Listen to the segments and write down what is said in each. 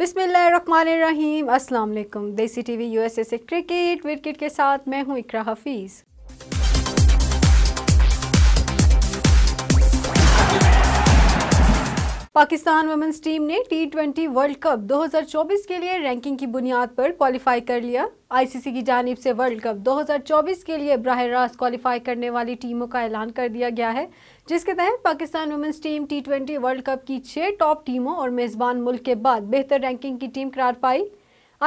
देसी अस्सलाम वालेकुम देसी टीवी यूएसए से क्रिकेट विकेट के साथ मैं हूं इकरा हफीज़ पाकिस्तान वुमेंस टीम ने टी ट्वेंटी वर्ल्ड कप 2024 के लिए रैंकिंग की बुनियाद पर क्वालिफाई कर लिया आईसीसी की जानब से वर्ल्ड कप 2024 के लिए बरह रास्त क्वालिफाई करने वाली टीमों का ऐलान कर दिया गया है जिसके तहत Pakistan women's team T twenty World Cup की छः टॉप टीमों और मेज़बान मुल्क के बाद बेहतर रैंकिंग की टीम करार पाई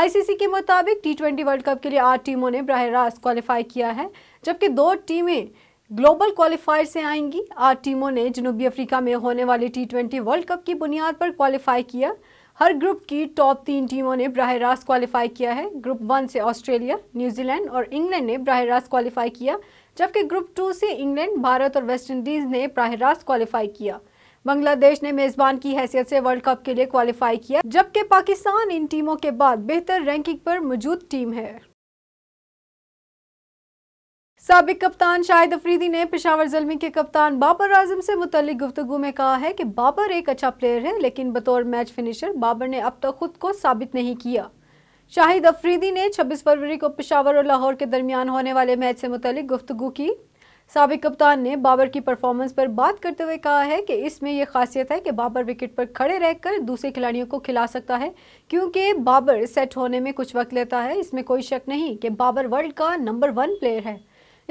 आईसीसी के मुताबिक टी वर्ल्ड कप के लिए आठ टीमों ने बरह रास्त क्वालिफाई किया है जबकि दो टीमें ग्लोबल क्वालिफायर से आएंगी आठ टीमों ने जनूबी अफ्रीका में होने वाले टी ट्वेंटी वर्ल्ड कप की बुनियाद पर क्वालिफाई किया हर ग्रुप की टॉप तीन टीमों ने बरह रास्त क्वालिफाई किया है ग्रुप वन से ऑस्ट्रेलिया न्यूजीलैंड और इंग्लैंड ने बरह रास्त क्वालिफाई किया जबकि ग्रुप टू से इंग्लैंड भारत और वेस्ट इंडीज़ ने बरह रास्त क्वालिफाई किया बांग्लादेश ने मेज़बान की हैसियत से वर्ल्ड कप के लिए क्वालिफाई किया जबकि पाकिस्तान इन टीमों के बाद बेहतर रैंकिंग पर मौजूद टीम है सबक कप्तान शाहिद अफरीदी ने पिशावर जलमी के कप्तान बाबर आजम से मुतलिक गुफ्तु में कहा है कि बाबर एक अच्छा प्लेयर है लेकिन बतौर मैच फिनिशर बाबर ने अब तक खुद को साबित नहीं किया शाहिद अफरीदी ने 26 फरवरी को पिशावर और लाहौर के दरमियान होने वाले मैच से मुतलिक गुफ्तु की सबक कप्तान ने बाबर की परफॉर्मेंस पर बात करते हुए कहा है कि इसमें यह खासियत है कि बाबर विकेट पर खड़े रहकर दूसरे खिलाड़ियों को खिला सकता है क्योंकि बाबर सेट होने में कुछ वक्त लेता है इसमें कोई शक नहीं कि बाबर वर्ल्ड का नंबर वन प्लेयर है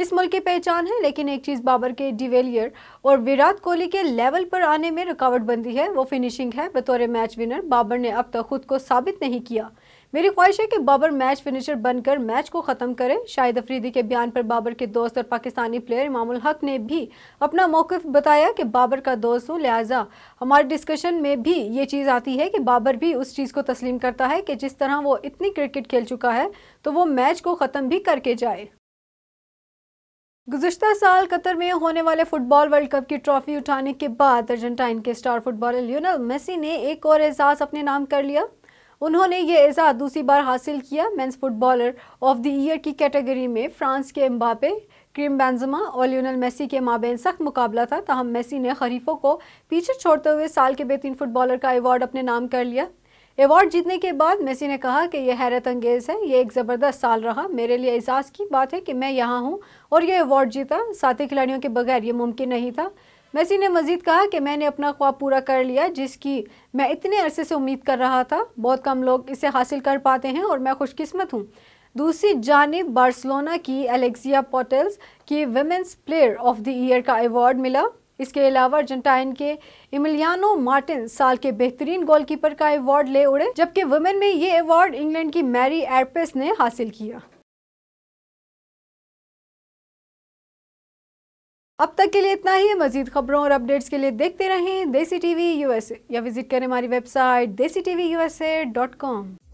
इस मुल्क की पहचान है लेकिन एक चीज़ बाबर के डिवेलियर और विराट कोहली के लेवल पर आने में रुकावट बंदी है वो फिनिशिंग है बतौर मैच विनर बाबर ने अब तक खुद को साबित नहीं किया मेरी ख्वाहिश है कि बाबर मैच फिनिशर बनकर मैच को ख़त्म करें शाहिद अफरीदी के बयान पर बाबर के दोस्त और पाकिस्तानी प्लेयर इमामुल हक ने भी अपना मौकफ बताया कि बाबर का दोस्त हूँ लिहाजा हमारे डिस्कशन में भी ये चीज़ आती है कि बाबर भी उस चीज़ को तस्लीम करता है कि जिस तरह वो इतनी क्रिकेट खेल चुका है तो वो मैच को ख़त्म भी करके जाए गुजशत साल कतर में होने वाले फुटबॉल वर्ल्ड कप की ट्रॉफी उठाने के बाद अर्जेंटाइन के स्टार फुटबॉलर लियोनल मेसी ने एक और एजाज़ अपने नाम कर लिया उन्होंने ये एजाज़ दूसरी बार हासिल किया men's footballer of the year की कैटेगरी में फ्रांस के एम्बापे क्रीम बैंजमा और लियोनल मेसी के माबेन सख्त मुकाबला था तहम मेसी ने खरीफों को पीछे छोड़ते हुए साल के बेहतरीन फुटबॉलर का अवार्ड अपने नाम कर लिया अवार्ड जीतने के बाद मेसी ने कहा कि यह हैरत अंगेज़ है ये एक ज़बरदस्त साल रहा मेरे लिए एहसास की बात है कि मैं यहाँ हूँ और यह अवार्ड जीता साथी खिलाड़ियों के बगैर ये मुमकिन नहीं था मेसी ने मजीद कहा कि मैंने अपना ख्वाब पूरा कर लिया जिसकी मैं इतने अरसे से उम्मीद कर रहा था बहुत कम लोग इसे हासिल कर पाते हैं और मैं खुशकस्मत हूँ दूसरी जानब बार्सलोना की एलेक्सिया पोटल्स की women's player of the year का अवार्ड मिला इसके अलावा अर्जेंटाइन के इमिलियानो मार्टिन साल के बेहतरीन गोलकीपर का अवार्ड ले उड़े जबकि वुमेन में ये अवार्ड इंग्लैंड की मैरी एरपेस ने हासिल किया अब तक के लिए इतना ही मजीद खबरों और अपडेट्स के लिए देखते रहें देसी टीवी यूएसए या विजिट करें हमारी वेबसाइट देसी टीवी यूएसए डॉट कॉम